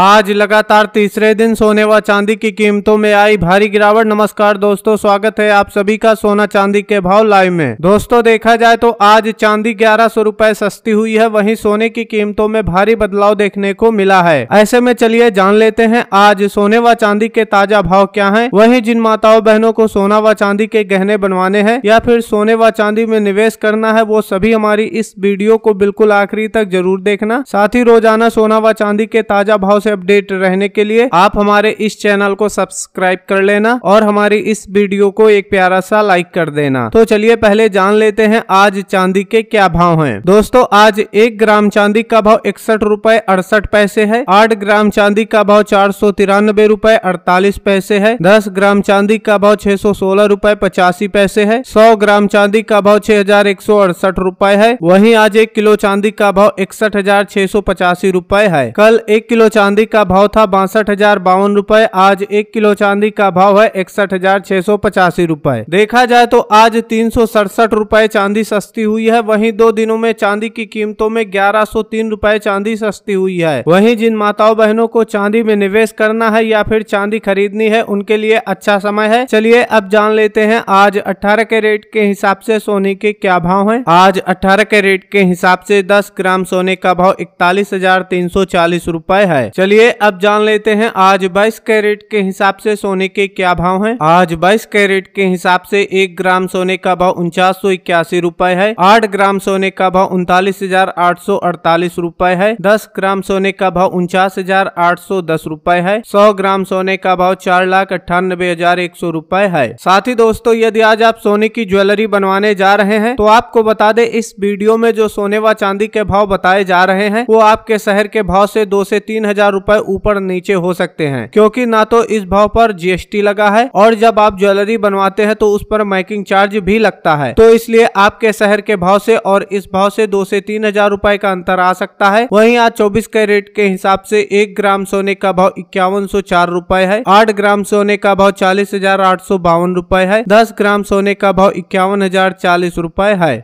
आज लगातार तीसरे दिन सोने व चांदी की कीमतों में आई भारी गिरावट नमस्कार दोस्तों स्वागत है आप सभी का सोना चांदी के भाव लाइव में दोस्तों देखा जाए तो आज चांदी ग्यारह सौ रूपए सस्ती हुई है वहीं सोने की कीमतों में भारी बदलाव देखने को मिला है ऐसे में चलिए जान लेते हैं आज सोने व चांदी के ताजा भाव क्या है वही जिन माताओं बहनों को सोना व चांदी के गहने बनवाने हैं या फिर सोने व चांदी में निवेश करना है वो सभी हमारी इस वीडियो को बिल्कुल आखिरी तक जरूर देखना साथ ही रोजाना सोना व चांदी के ताजा भाव से अपडेट रहने के लिए आप हमारे इस चैनल को सब्सक्राइब कर लेना और हमारी इस वीडियो को एक प्यारा सा लाइक कर देना तो चलिए पहले जान लेते हैं आज चांदी के क्या भाव है दोस्तों आज एक ग्राम चांदी का भाव इकसठ रूपए अड़सठ पैसे है आठ ग्राम चांदी का भाव चार सौ तिरानबे रूपए अड़तालीस पैसे है दस ग्राम चांदी का भाव छह सौ सोलह रूपए पचासी पैसे है सौ ग्राम चांदी का भाव छह हजार एक सौ अड़सठ रूपए है वहीं आज एक किलो चांदी का भाव इकसठ हजार छह सौ पचासी रूपए है कल एक किलो चांदी चांदी का भाव था बासठ हजार बावन रूपए आज एक किलो चांदी का भाव है इकसठ हजार छह सौ पचासी रूपए देखा जाए तो आज तीन सौ सड़सठ रूपए चांदी सस्ती हुई है वहीं दो दिनों में चांदी की कीमतों में ग्यारह सौ तीन रूपए चांदी सस्ती हुई है वहीं जिन माताओं बहनों को चांदी में निवेश करना है या फिर चांदी खरीदनी है उनके लिए अच्छा समय है चलिए अब जान लेते हैं आज अठारह के रेट के हिसाब से सोने के क्या भाव है आज अठारह के रेट के हिसाब से दस ग्राम सोने का भाव इकतालीस हजार तीन सौ चालीस रूपए है चलिए अब जान लेते हैं आज 22 कैरेट के हिसाब से सोने के क्या भाव हैं। आज 22 कैरेट के हिसाब से एक ग्राम सोने का भाव उनचास सौ इक्यासी रूपए है आठ ग्राम सोने का भाव उनतालीस हजार आठ सौ अड़तालीस रूपए है दस ग्राम सोने का भाव उनचास हजार आठ सौ दस रूपए है सौ ग्राम सोने का भाव चार लाख अट्ठानबे हजार एक सौ रूपए है साथ ही दोस्तों यदि आज आप सोने की ज्वेलरी बनवाने जा रहे हैं तो आपको बता दे इस वीडियो में जो सोने व चांदी के भाव बताए जा रहे हैं वो आपके शहर के भाव से दो से तीन हजार हजार रूपए ऊपर नीचे हो सकते हैं क्योंकि ना तो इस भाव पर जीएसटी लगा है और जब आप ज्वेलरी बनवाते हैं तो उस पर मैकिंग चार्ज भी लगता है तो इसलिए आपके शहर के भाव से और इस भाव से दो से तीन हजार रूपए का अंतर आ सकता है वही आज चौबीस कैरेट के हिसाब से एक ग्राम सोने का भाव इक्यावन सौ चार रूपए है आठ ग्राम सोने का भाव चालीस हजार आठ सौ बावन रूपए है दस ग्राम सोने का भाव इक्यावन हजार चालीस रूपए है